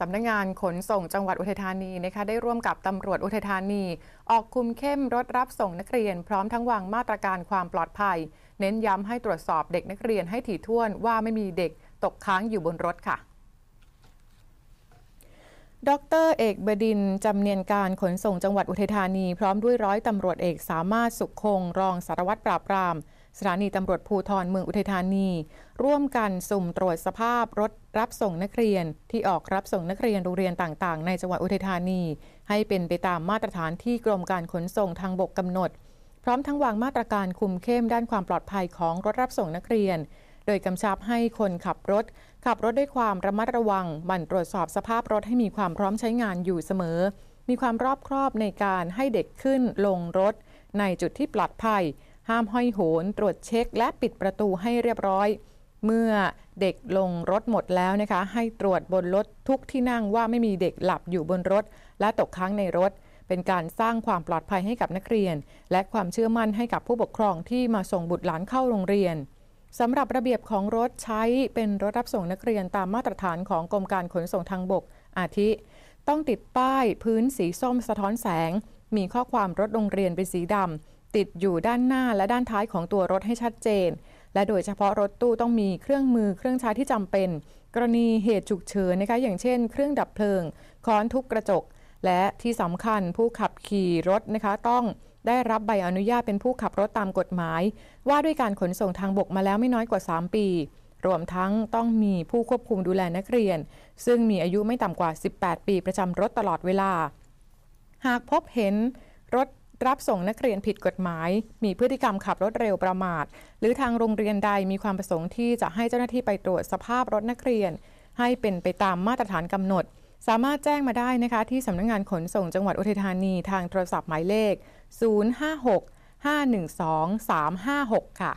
สำนักงงานขนส่งจังหวัดอุทัยธานีนะคะได้ร่วมกับตำรวจอุทัยธานี ออกคุมเข้มรถรับส่งนักเรียนพร้อมทั้งวางมาตรการความปลอดภัย เน้นย้ำให้ตรวจสอบเด็กนักเรียนให้ถี่ถ้วนว่าไม่มีเด็กตกค้างอยู่บนรถค่ะ ดรเอกบดินจำเนียนการขนส่งจังหวัดอุทัยธานีพร้อมด้วยร้อยตำรวจเอกสามารถสุขคง รองสารวัตรปราบปรามสถานีตำรวจภูทรเมืองอุทัยธานี ร่วมกันสุ่มตรวจสภาพรถรับส่งนักเรียนที่ออกรับส่งนักเรียนโรงเรียนต่าง ๆ ในจังหวัดอุทัยธานี ให้เป็นไปตามมาตรฐานที่กรมการขนส่งทางบกกำหนด พร้อมทั้งวางมาตรการคุมเข้มด้านความปลอดภัยของรถรับส่งนักเรียน โดยกำชับให้คนขับรถ ขับรถด้วยความระมัดระวังบันตรวจสอบสภาพรถ ให้มีความพร้อมใช้งานอยู่เสมอ มีความรอบครอบในการให้เด็กขึ้นลงรถในจุดที่ปลอดภัยห้ามห้อยโหนตรวจเช็คและปิดประตูให้เรียบร้อย เมื่อเด็กลงรถหมดแล้วนะคะ ให้ตรวจบนรถทุกที่นั่งว่าไม่มีเด็กหลับอยู่บนรถ และตกค้างในรถ เป็นการสร้างความปลอดภัยให้กับนักเรียน และความเชื่อมั่นให้กับผู้ปกครองที่มาส่งบุตรหลานเข้าโรงเรียน สำหรับระเบียบของรถใช้เป็นรถรับส่งนักเรียนตามมาตรฐานของกรมการขนส่งทางบก อาทิ ต้องติดป้ายพื้นสีส้มสะท้อนแสง มีข้อความรถโรงเรียนเป็นสีดำติดอยู่ด้านหน้าและด้านท้ายของตัวรถให้ชัดเจน และโดยเฉพาะรถตู้ต้องมีเครื่องมือเครื่องใช้ที่จำเป็น กรณีเหตุฉุกเฉินนะคะ อย่างเช่น เครื่องดับเพลิงค้อนทุบกระจก และที่สำคัญผู้ขับขี่รถนะคะต้องได้รับใบอนุญาตเป็นผู้ขับรถตามกฎหมาย ว่าด้วยการขนส่งทางบกมาแล้วไม่น้อยกว่า 3 ปี รวมทั้งต้องมีผู้ควบคุมดูแลนักเรียน ซึ่งมีอายุไม่ต่ำกว่า 18 ปีประจำรถตลอดเวลา หากพบเห็นรถรับส่งนักเรียนผิดกฎหมาย มีพฤติกรรมขับรถเร็วประมาท หรือทางโรงเรียนใดมีความประสงค์ที่จะให้เจ้าหน้าที่ไปตรวจสภาพรถนักเรียน ให้เป็นไปตามมาตรฐานกำหนด สามารถแจ้งมาได้นะคะ ที่สำนักงงานขนส่งจังหวัดอุทัยธานีทางโทรศัพท์หมายเลข 056 512 356 ค่ะ